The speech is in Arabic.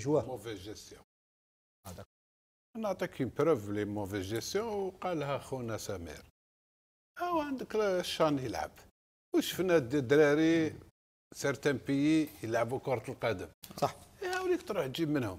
جواه موفيز جيستيون نعطيك اون بروف لي موفيز جيستيون وقالها خونا سمير او عندك الشان يلعب وشفنا الدراري سارتان بيي يلعبوا كره القدم صح وليك تروح تجيب منهم